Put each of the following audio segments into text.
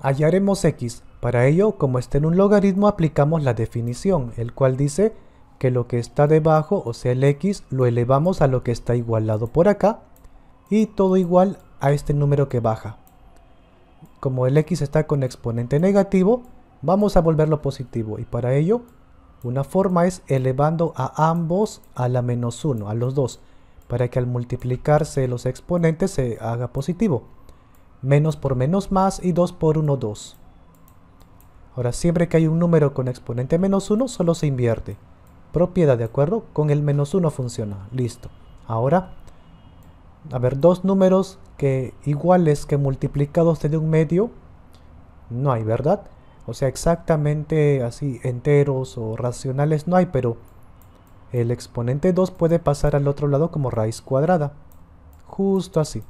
Hallaremos x. Para ello, como está en un logaritmo, aplicamos la definición, el cual dice que lo que está debajo, o sea el x, lo elevamos a lo que está igualado por acá y todo igual a este número que baja. Como el x está con exponente negativo, vamos a volverlo positivo y para ello una forma es elevando a ambos a la menos 1, a los dos, para que al multiplicarse los exponentes se haga positivo menos por menos más y 2 por 1, 2. Ahora, siempre que hay un número con exponente menos 1, solo se invierte. Propiedad, ¿de acuerdo? Con el menos 1 funciona. Listo. Ahora, a ver, dos números que iguales que multiplicados de un medio, no hay, ¿verdad? O sea, exactamente así, enteros o racionales no hay, pero el exponente 2 puede pasar al otro lado como raíz cuadrada. Justo así.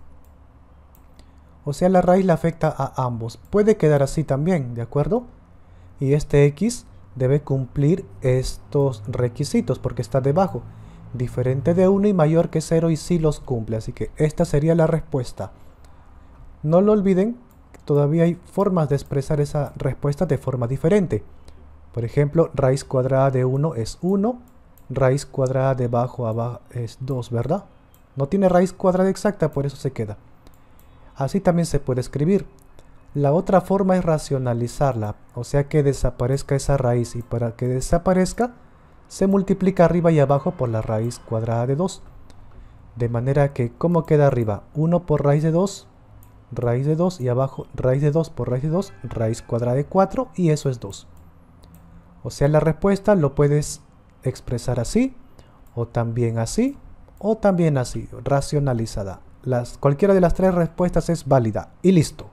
O sea, la raíz la afecta a ambos. Puede quedar así también, ¿de acuerdo? Y este x debe cumplir estos requisitos porque está debajo. Diferente de 1 y mayor que 0 y sí los cumple. Así que esta sería la respuesta. No lo olviden, todavía hay formas de expresar esa respuesta de forma diferente. Por ejemplo, raíz cuadrada de 1 es 1, raíz cuadrada de bajo a es 2, ¿verdad? No tiene raíz cuadrada exacta, por eso se queda. Así también se puede escribir. La otra forma es racionalizarla, o sea que desaparezca esa raíz y para que desaparezca se multiplica arriba y abajo por la raíz cuadrada de 2. De manera que, ¿cómo queda arriba? 1 por raíz de 2, raíz de 2 y abajo raíz de 2 por raíz de 2, raíz cuadrada de 4 y eso es 2. O sea, la respuesta lo puedes expresar así, o también así, o también así, racionalizada cualquiera de las tres respuestas es válida. Y listo.